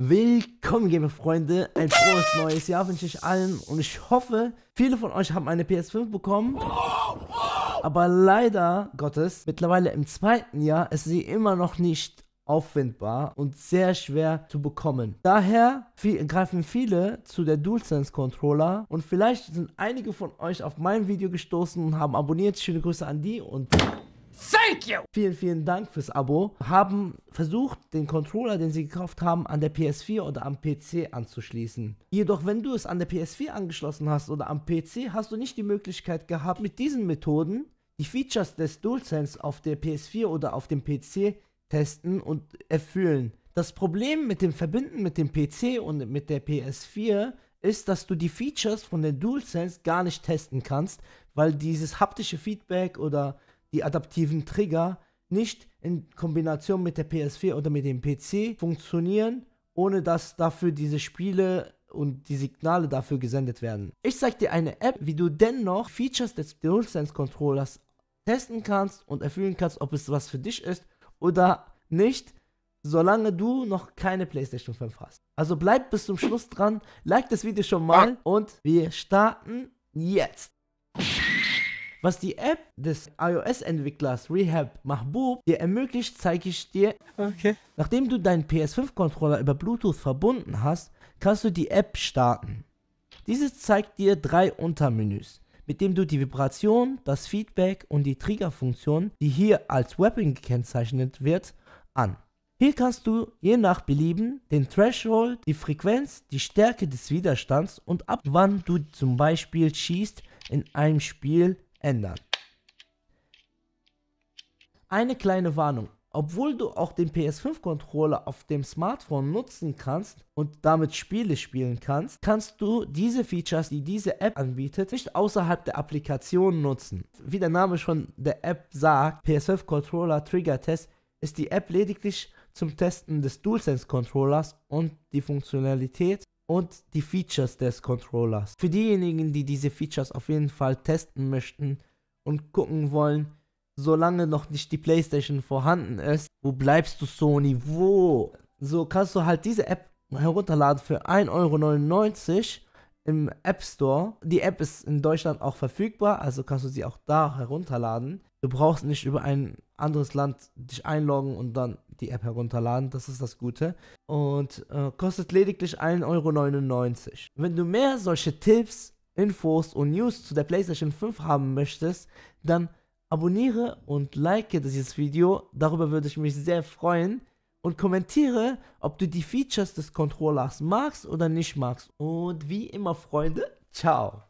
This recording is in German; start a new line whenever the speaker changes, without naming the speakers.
Willkommen, Gamer-Freunde. Ein frohes neues Jahr wünsche ich allen und ich hoffe, viele von euch haben eine PS5 bekommen. Aber leider Gottes, mittlerweile im zweiten Jahr ist sie immer noch nicht auffindbar und sehr schwer zu bekommen. Daher viel, greifen viele zu der DualSense Controller und vielleicht sind einige von euch auf mein Video gestoßen und haben abonniert. Schöne Grüße an die und Thank you! Vielen, vielen Dank fürs Abo. Haben versucht, den Controller, den sie gekauft haben, an der PS4 oder am PC anzuschließen. Jedoch, wenn du es an der PS4 angeschlossen hast oder am PC, hast du nicht die Möglichkeit gehabt, mit diesen Methoden die Features des DualSense auf der PS4 oder auf dem PC testen und erfüllen. Das Problem mit dem Verbinden mit dem PC und mit der PS4 ist, dass du die Features von der DualSense gar nicht testen kannst, weil dieses haptische Feedback oder die adaptiven Trigger nicht in Kombination mit der PS4 oder mit dem PC funktionieren, ohne dass dafür diese Spiele und die Signale dafür gesendet werden. Ich zeige dir eine App, wie du dennoch Features des DualSense Controllers testen kannst und erfüllen kannst, ob es was für dich ist oder nicht, solange du noch keine PlayStation 5 hast. Also bleib bis zum Schluss dran, like das Video schon mal ah. und wir starten jetzt. Was die App des iOS-Entwicklers Rehab Mahbub dir ermöglicht, zeige ich dir. Okay. Nachdem du deinen PS5-Controller über Bluetooth verbunden hast, kannst du die App starten. Diese zeigt dir drei Untermenüs, mit dem du die Vibration, das Feedback und die Triggerfunktion, die hier als Weapon gekennzeichnet wird, an. Hier kannst du je nach Belieben den Threshold, die Frequenz, die Stärke des Widerstands und ab wann du zum Beispiel schießt in einem Spiel ändern. Eine kleine Warnung. Obwohl du auch den PS5-Controller auf dem Smartphone nutzen kannst und damit Spiele spielen kannst, kannst du diese Features, die diese App anbietet, nicht außerhalb der Applikation nutzen. Wie der Name schon der App sagt, PS5-Controller Trigger Test ist die App lediglich zum Testen des DualSense-Controllers und die Funktionalität und die Features des Controllers. Für diejenigen, die diese Features auf jeden Fall testen möchten und gucken wollen, solange noch nicht die PlayStation vorhanden ist, wo bleibst du Sony? Wo? So kannst du halt diese App herunterladen für 1,99 Euro im App Store. Die App ist in Deutschland auch verfügbar, also kannst du sie auch da herunterladen. Du brauchst nicht über ein anderes Land dich einloggen und dann die App herunterladen. Das ist das Gute. Und äh, kostet lediglich 1,99 Euro. Wenn du mehr solche Tipps, Infos und News zu der PlayStation 5 haben möchtest, dann abonniere und like dieses Video. Darüber würde ich mich sehr freuen. Und kommentiere, ob du die Features des Controllers magst oder nicht magst. Und wie immer, Freunde, ciao.